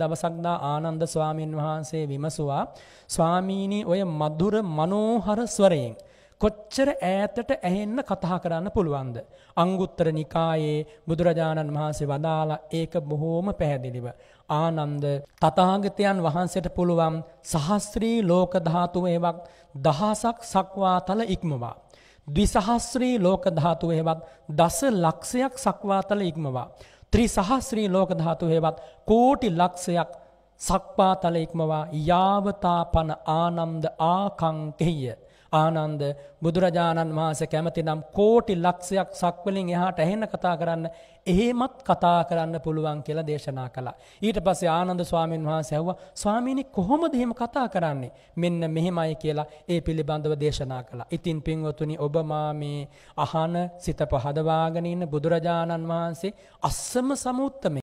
දවසක්දා ආනන්ද ස්වාමීන් වහන්සේ විමසුවා ස්වාමීනි ඔය මధుර මනෝහර ස්වරයෙන් කොච්චර ඈතට ඇහෙන්න කතා කරන්න පුළුවන්ද අංගුත්තර නිකායේ බුදුරජාණන් වහන්සේ වදාලා ඒක බොහෝම පැහැදිලිව ආනන්ද තථාගතයන් වහන්සේට පුළුවන් සහස්ත්‍රී ලෝක ධාතු වේවක් දහසක් සක්වාතල ඉක්මවා ද්විසහස්ත්‍රී ලෝක ධාතු වේවක් දස ලක්ෂයක් සක්වාතල ඉක්මවා ත්‍රි සහස්්‍රී ලෝක ධාතු හේවත් කෝටි ලක්ෂයක් සක්පාතල ඉක්මවා යාවතා පන ආනම්ද ආකංකෙය ආනන්ද බුදුරජාණන් වහන්සේ කැමතිනම් කෝටි ලක්ෂයක් සක්වලින් එහාට ඇහෙන්න කතා කරන්න එහෙමත් කතා කරන්න පුළුවන් කියලා දේශනා කළා. ඊට පස්සේ ආනන්ද ස්වාමීන් වහන්සේ ඇහුවා ස්වාමීනි කොහොමද එහෙම කතා කරන්නේ? මෙන්න මෙහෙමයි කියලා ඒ පිළිබඳව දේශනා කළා. ඉතින් පින්වතුනි ඔබ මා මේ අහන සිත පහදවාගෙන ඉන්න බුදුරජාණන් වහන්සේ අස්සම සමුත්තම